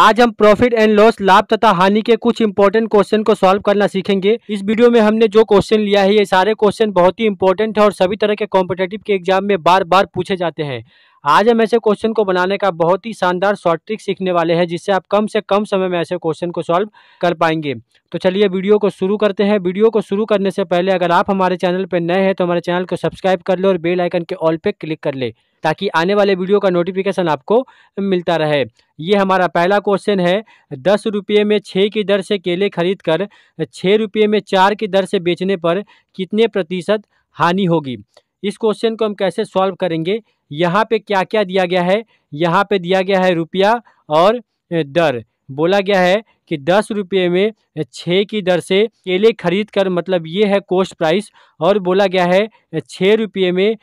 आज हम profit and loss लाभ तथा हानि के कुछ इंपॉर्टेंट क्वेश्चन को सॉल्व करना सीखेंगे इस वीडियो में हमने जो क्वेश्चन लिया है ये सारे क्वेश्चन बहुत ही इंपॉर्टेंट है और सभी तरह के कॉम्पिटेटिव के एग्जाम में बार बार पूछे जाते हैं आज हम ऐसे क्वेश्चन को बनाने का बहुत ही शानदार शॉर्ट ट्रिक सीखने वाले हैं जिससे आप कम से कम समय में ऐसे क्वेश्चन को सॉल्व कर पाएंगे तो चलिए वीडियो को शुरू करते हैं वीडियो को शुरू करने से पहले अगर आप हमारे चैनल पर नए हैं तो हमारे चैनल को सब्सक्राइब कर ले और बेल आइकन के ऑल पे क्लिक कर ले ताकि आने वाले वीडियो का नोटिफिकेशन आपको मिलता रहे ये हमारा पहला क्वेश्चन है दस रुपये में छः की दर से केले खरीद कर छः रुपये में चार की दर से बेचने पर कितने प्रतिशत हानि होगी इस क्वेश्चन को हम कैसे सॉल्व करेंगे यहाँ पे क्या क्या दिया गया है यहाँ पे दिया गया है रुपया और दर बोला गया है कि दस रुपये में छः की दर से केले खरीद कर मतलब ये है कोस्ट प्राइस और बोला गया है छः रुपये में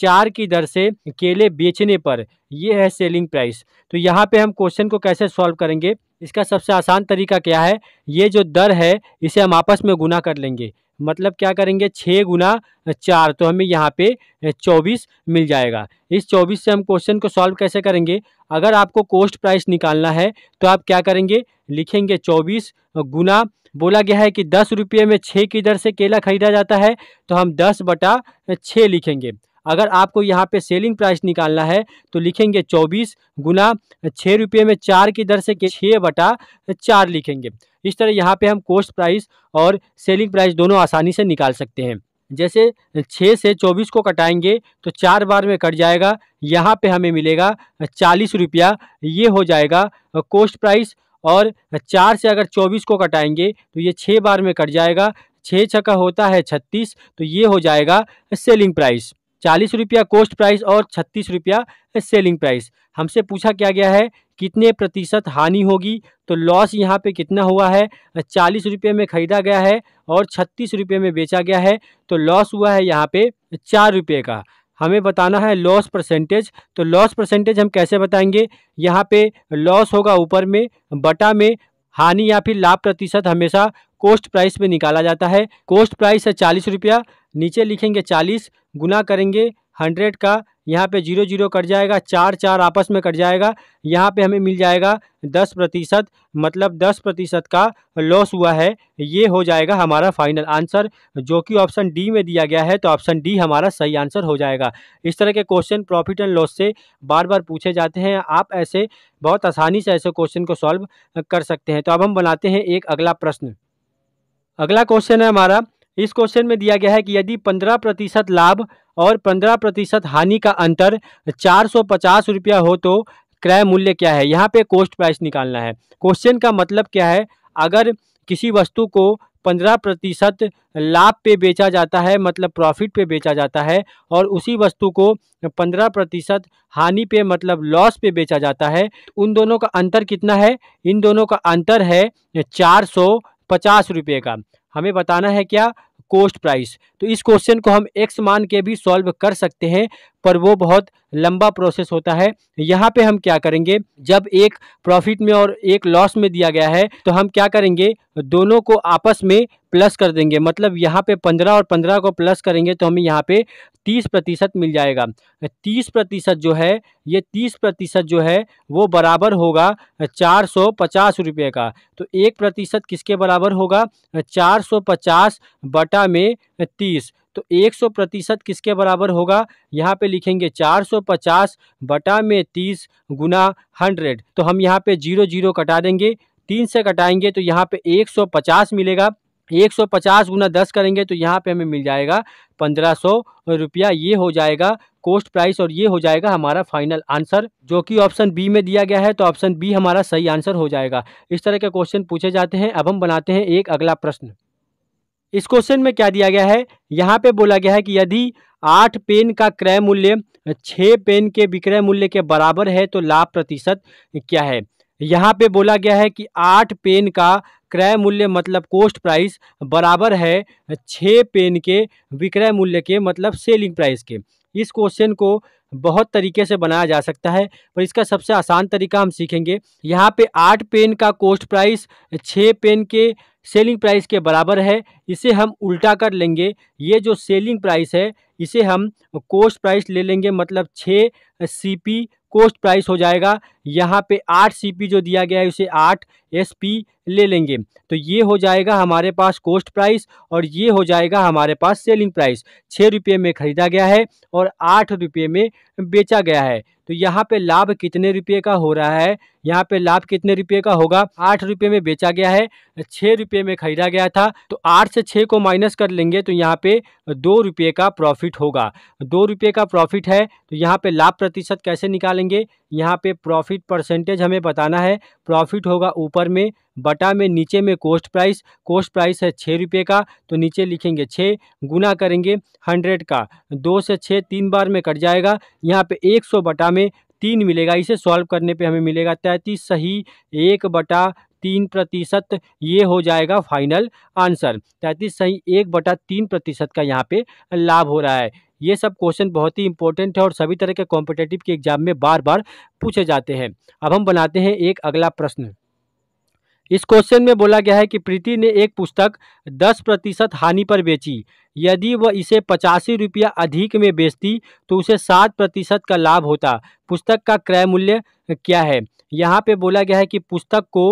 चार की दर से केले बेचने पर ये है सेलिंग प्राइस तो यहाँ पे हम क्वेश्चन को कैसे सॉल्व करेंगे इसका सबसे आसान तरीका क्या है ये जो दर है इसे हम आपस में गुना कर लेंगे मतलब क्या करेंगे छः गुना चार तो हमें यहाँ पे चौबीस मिल जाएगा इस चौबीस से हम क्वेश्चन को सॉल्व कैसे करेंगे अगर आपको कोस्ट प्राइस निकालना है तो आप क्या करेंगे लिखेंगे चौबीस गुना बोला गया है कि दस रुपये में छः की दर से केला खरीदा जाता है तो हम दस बटा छः लिखेंगे अगर आपको यहाँ पे सेलिंग प्राइस निकालना है तो लिखेंगे चौबीस गुना छः रुपये में चार की दर से छः बटा चार लिखेंगे इस तरह यहाँ पे हम कोस्ट प्राइस और सेलिंग प्राइस दोनों आसानी से निकाल सकते हैं जैसे छः से चौबीस को कटाएंगे तो चार बार में कट जाएगा यहाँ पे हमें मिलेगा चालीस रुपया ये हो जाएगा कोस्ट प्राइस और चार से अगर चौबीस को कटाएंगे तो ये छः बार में कट जाएगा छः छका होता है छत्तीस तो ये हो जाएगा सेलिंग प्राइस चालीस रुपया कोस्ट प्राइस और छत्तीस रुपया सेलिंग प्राइस हमसे पूछा क्या गया है कितने प्रतिशत हानि होगी तो लॉस यहाँ पे कितना हुआ है चालीस रुपये में ख़रीदा गया है और छत्तीस रुपये में बेचा गया है तो लॉस हुआ है यहाँ पे चार रुपये का हमें बताना है लॉस परसेंटेज तो लॉस परसेंटेज हम कैसे बताएंगे यहाँ पे लॉस होगा ऊपर में बटा में हानि या फिर लाभ प्रतिशत हमेशा कोस्ट प्राइस में निकाला जाता है कोस्ट प्राइस है चालीस रुपया नीचे लिखेंगे चालीस गुना करेंगे हंड्रेड का यहाँ पे जीरो जीरो कट जाएगा चार चार आपस में कट जाएगा यहाँ पे हमें मिल जाएगा दस प्रतिशत मतलब दस प्रतिशत का लॉस हुआ है ये हो जाएगा हमारा फाइनल आंसर जो कि ऑप्शन डी में दिया गया है तो ऑप्शन डी हमारा सही आंसर हो जाएगा इस तरह के क्वेश्चन प्रॉफिट एंड लॉस से बार बार पूछे जाते हैं आप ऐसे बहुत आसानी से ऐसे क्वेश्चन को सॉल्व कर सकते हैं तो अब हम बनाते हैं एक अगला प्रश्न अगला क्वेश्चन है हमारा इस क्वेश्चन में दिया गया है कि यदि पंद्रह प्रतिशत लाभ और पंद्रह प्रतिशत हानि का अंतर चार सौ पचास रुपया हो तो क्रय मूल्य क्या है यहाँ पे कोस्ट प्राइस निकालना है क्वेश्चन का मतलब क्या है अगर किसी वस्तु को पंद्रह प्रतिशत लाभ पे बेचा जाता है मतलब प्रॉफिट पे बेचा जाता है और उसी वस्तु को पंद्रह प्रतिशत हानि पे मतलब लॉस पे बेचा जाता है तो उन दोनों का अंतर कितना है इन दोनों का अंतर है चार सौ पचास रुपये का हमें बताना है क्या कोस्ट प्राइस तो इस क्वेश्चन को हम एक्स मान के भी सॉल्व कर सकते हैं पर वो बहुत लंबा प्रोसेस होता है यहाँ पे हम क्या करेंगे जब एक प्रॉफिट में और एक लॉस में दिया गया है तो हम क्या करेंगे दोनों को आपस में प्लस कर देंगे मतलब यहाँ पे पंद्रह और पंद्रह को प्लस करेंगे तो हमें यहाँ पे तीस प्रतिशत मिल जाएगा तीस प्रतिशत जो है ये तीस प्रतिशत जो है वो बराबर होगा चार सौ पचास रुपये का तो एक प्रतिशत किसके बराबर होगा चार सौ पचास बटा में तीस तो 100 प्रतिशत किसके बराबर होगा यहाँ पे लिखेंगे 450 बटा में 30 गुना 100 तो हम यहाँ पे जीरो जीरो कटा देंगे तीन से कटाएंगे तो यहाँ पे 150 मिलेगा 150 गुना दस करेंगे तो यहाँ पे हमें मिल जाएगा पंद्रह सौ रुपया ये हो जाएगा कोस्ट प्राइस और ये हो जाएगा हमारा फाइनल आंसर जो कि ऑप्शन बी में दिया गया है तो ऑप्शन बी हमारा सही आंसर हो जाएगा इस तरह के क्वेश्चन पूछे जाते हैं अब हम बनाते हैं एक अगला प्रश्न इस क्वेश्चन में क्या दिया गया है यहाँ पे बोला गया है कि यदि आठ पेन का क्रय मूल्य छः पेन के विक्रय मूल्य के बराबर है तो लाभ प्रतिशत क्या है यहाँ पे बोला गया है कि आठ पेन का क्रय मूल्य मतलब कोस्ट प्राइस बराबर है छः पेन के विक्रय मूल्य के मतलब सेलिंग प्राइस के इस क्वेश्चन को बहुत तरीके से बनाया जा सकता है पर इसका सबसे आसान तरीका हम सीखेंगे यहाँ पे आठ पेन का कोस्ट प्राइस छः पेन के सेलिंग प्राइस के बराबर है इसे हम उल्टा कर लेंगे ये जो सेलिंग प्राइस है इसे हम कोस्ट प्राइस ले लेंगे मतलब छः सी पी कोस्ट प्राइस हो जाएगा यहाँ पे आठ सीपी जो दिया गया है उसे आठ एस ले लेंगे तो ये हो जाएगा हमारे पास कोस्ट प्राइस और ये हो जाएगा हमारे पास सेलिंग प्राइस छः रुपये में ख़रीदा गया है और आठ रुपये में बेचा गया है तो यहाँ पे लाभ कितने रुपये का हो रहा है यहाँ पे लाभ कितने रुपये का होगा आठ रुपये में बेचा गया है छः रुपये में ख़रीदा गया था तो आठ से छः को माइनस कर लेंगे तो यहाँ पे दो रुपये का प्रॉफिट होगा दो रुपये का प्रॉफिट है तो यहाँ पे लाभ प्रतिशत कैसे निकालेंगे यहाँ पे प्रॉफिट प्रॉफिट परसेंटेज हमें बताना है प्रॉफिट होगा ऊपर में बटा में नीचे में कोस्ट प्राइस कोस्ट प्राइस है छः रुपये का तो नीचे लिखेंगे छः गुना करेंगे हंड्रेड का दो से छः तीन बार में कट जाएगा यहाँ पे एक सौ बटा में तीन मिलेगा इसे सॉल्व करने पे हमें मिलेगा तैंतीस सही एक बटा तीन प्रतिशत ये हो जाएगा फाइनल आंसर तैंतीस सही एक बटा तीन प्रतिशत का यहाँ पे लाभ हो रहा है ये सब क्वेश्चन बहुत ही इंपॉर्टेंट है और सभी तरह के कॉम्पिटेटिव के एग्जाम में बार बार पूछे जाते हैं अब हम बनाते हैं एक अगला प्रश्न इस क्वेश्चन में बोला गया है कि प्रीति ने एक पुस्तक 10 प्रतिशत हानि पर बेची यदि वह इसे पचासी रुपया अधिक में बेचती तो उसे सात प्रतिशत का लाभ होता पुस्तक का क्रय मूल्य क्या है यहाँ पे बोला गया है कि पुस्तक को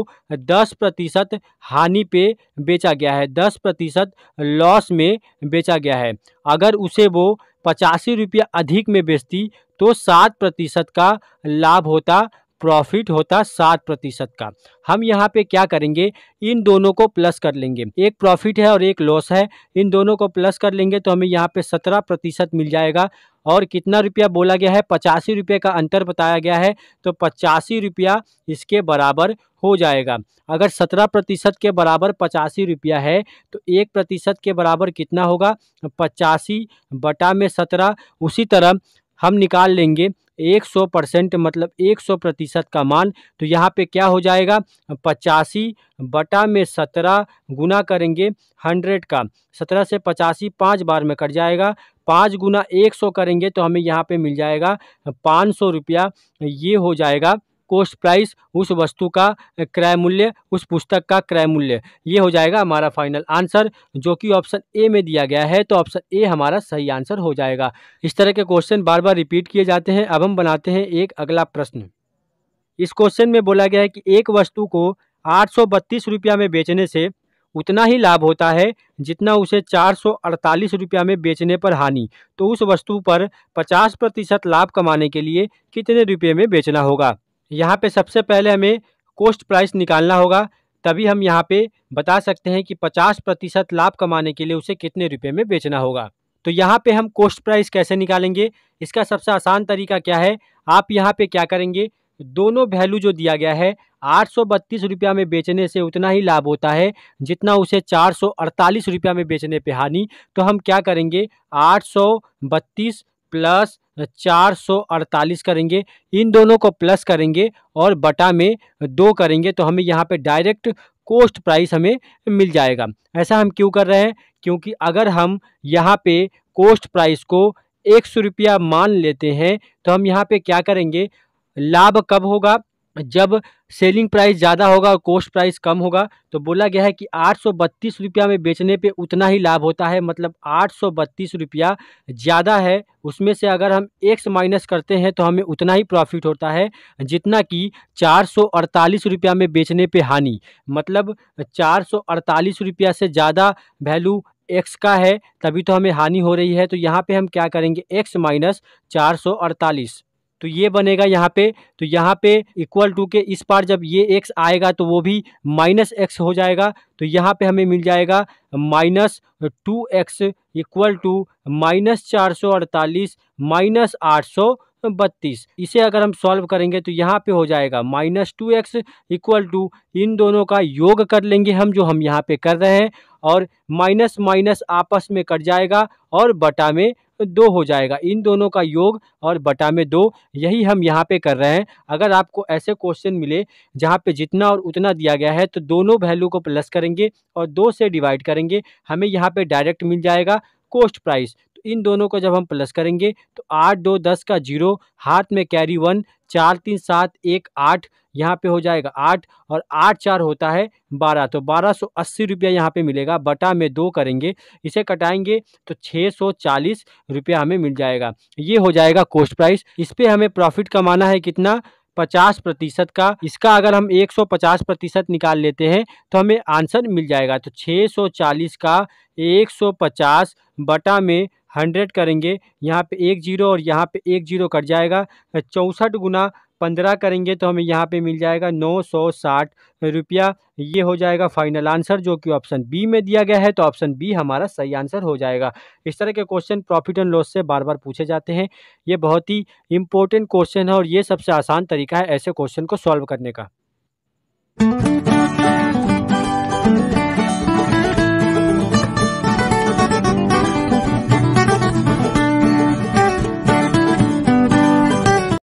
10 प्रतिशत हानि पे बेचा गया है 10 प्रतिशत लॉस में बेचा गया है अगर उसे वो पचासी रुपया अधिक में बेचती तो सात प्रतिशत का लाभ होता प्रॉफिट होता सात प्रतिशत का हम यहाँ पे क्या करेंगे इन दोनों को प्लस कर लेंगे एक प्रॉफिट है और एक लॉस है इन दोनों को प्लस कर लेंगे तो हमें यहाँ पे सत्रह प्रतिशत मिल जाएगा और कितना रुपया बोला गया है पचासी रुपये का अंतर बताया गया है तो पचासी रुपया इसके बराबर हो जाएगा अगर सत्रह प्रतिशत के बराबर पचासी रुपया है तो एक प्रतिशत के बराबर कितना होगा पचासी बटा में सत्रह उसी तरह हम निकाल लेंगे एक सौ परसेंट मतलब एक सौ प्रतिशत का मान तो यहाँ पे क्या हो जाएगा पचासी बटा में सत्रह गुना करेंगे हंड्रेड का सत्रह से पचासी पाँच बार में कट जाएगा पाँच गुना एक सौ करेंगे तो हमें यहाँ पे मिल जाएगा पाँच सौ रुपया ये हो जाएगा कोस्ट प्राइस उस वस्तु का क्रय मूल्य उस पुस्तक का क्रय मूल्य ये हो जाएगा हमारा फाइनल आंसर जो कि ऑप्शन ए में दिया गया है तो ऑप्शन ए हमारा सही आंसर हो जाएगा इस तरह के क्वेश्चन बार बार रिपीट किए जाते हैं अब हम बनाते हैं एक अगला प्रश्न इस क्वेश्चन में बोला गया है कि एक वस्तु को आठ सौ रुपया में बेचने से उतना ही लाभ होता है जितना उसे चार सौ अड़तालीस रुपया में बेचने पर हानि तो उस वस्तु पर पचास प्रतिशत लाभ कमाने के लिए कितने रुपये में बेचना होगा यहाँ पे सबसे पहले हमें कोस्ट प्राइस निकालना होगा तभी हम यहाँ पे बता सकते हैं कि 50 प्रतिशत लाभ कमाने के लिए उसे कितने रुपए में बेचना होगा तो यहाँ पे हम कोस्ट प्राइस कैसे निकालेंगे इसका सबसे आसान तरीका क्या है आप यहाँ पे क्या करेंगे दोनों वैल्यू जो दिया गया है आठ सौ बत्तीस रुपया में बेचने से उतना ही लाभ होता है जितना उसे चार सौ अड़तालीस रुपया में बेचने पे हानि तो हम क्या करेंगे आठ सौ बत्तीस प्लस चार सौ अड़तालीस करेंगे इन दोनों को प्लस करेंगे और बटा में दो करेंगे तो हमें यहाँ पे डायरेक्ट कोस्ट प्राइस हमें मिल जाएगा ऐसा हम क्यों कर रहे हैं क्योंकि अगर हम यहाँ पे कोस्ट प्राइस को एक सौ रुपया मान लेते हैं तो हम यहाँ पे क्या करेंगे लाभ कब होगा जब सेलिंग प्राइस ज़्यादा होगा और कॉस्ट प्राइस कम होगा तो बोला गया है कि आठ सौ बत्तीस रुपया में बेचने पे उतना ही लाभ होता है मतलब आठ सौ बत्तीस रुपया ज़्यादा है उसमें से अगर हम एक्स माइनस करते हैं तो हमें उतना ही प्रॉफिट होता है जितना कि चार सौ अड़तालीस रुपया में बेचने पे हानि मतलब चार सौ अड़तालीस रुपया से ज़्यादा वैल्यू एक्स का है तभी तो हमें हानि हो रही है तो यहाँ पर हम क्या करेंगे एक्स माइनस चार सौ अड़तालीस तो ये बनेगा यहाँ पे तो यहाँ पे इक्वल टू के इस पार जब ये एक्स आएगा तो वो भी माइनस एक्स हो जाएगा तो यहाँ पे हमें मिल जाएगा minus two x equal to minus चार सौ अड़तालीस माइनस आठ सौ बत्तीस इसे अगर हम सॉल्व करेंगे तो यहाँ पे हो जाएगा minus two x equal to इन दोनों का योग कर लेंगे हम जो हम यहाँ पे कर रहे हैं और माइनस माइनस आपस में कट जाएगा और बटा में दो हो जाएगा इन दोनों का योग और बटा में दो यही हम यहाँ पे कर रहे हैं अगर आपको ऐसे क्वेश्चन मिले जहाँ पे जितना और उतना दिया गया है तो दोनों वैल्यू को प्लस करेंगे और दो से डिवाइड करेंगे हमें यहाँ पे डायरेक्ट मिल जाएगा कोस्ट प्राइस इन दोनों को जब हम प्लस करेंगे तो आठ दो दस का जीरो हाथ में कैरी वन चार तीन सात एक आठ यहाँ पे हो जाएगा आठ और आठ चार होता है बारह तो बारह सौ अस्सी रुपया यहाँ पे मिलेगा बटा में दो करेंगे इसे कटाएंगे तो छः सौ चालीस रुपया हमें मिल जाएगा ये हो जाएगा कोस्ट प्राइस इस पर हमें प्रॉफिट कमाना है कितना पचास प्रतिशत का इसका अगर हम एक सौ पचास प्रतिशत निकाल लेते हैं तो हमें आंसर मिल जाएगा तो छः सौ चालीस का एक सौ पचास बटा में हंड्रेड करेंगे यहाँ पे एक जीरो और यहाँ पे एक जीरो कट जाएगा चौंसठ गुना पंद्रह करेंगे तो हमें यहाँ पे मिल जाएगा नौ सौ साठ रुपया ये हो जाएगा फाइनल आंसर जो कि ऑप्शन बी में दिया गया है तो ऑप्शन बी हमारा सही आंसर हो जाएगा इस तरह के क्वेश्चन प्रॉफिट एंड लॉस से बार बार पूछे जाते हैं ये बहुत ही इंपॉर्टेंट क्वेश्चन है और ये सबसे आसान तरीका है ऐसे क्वेश्चन को सॉल्व करने का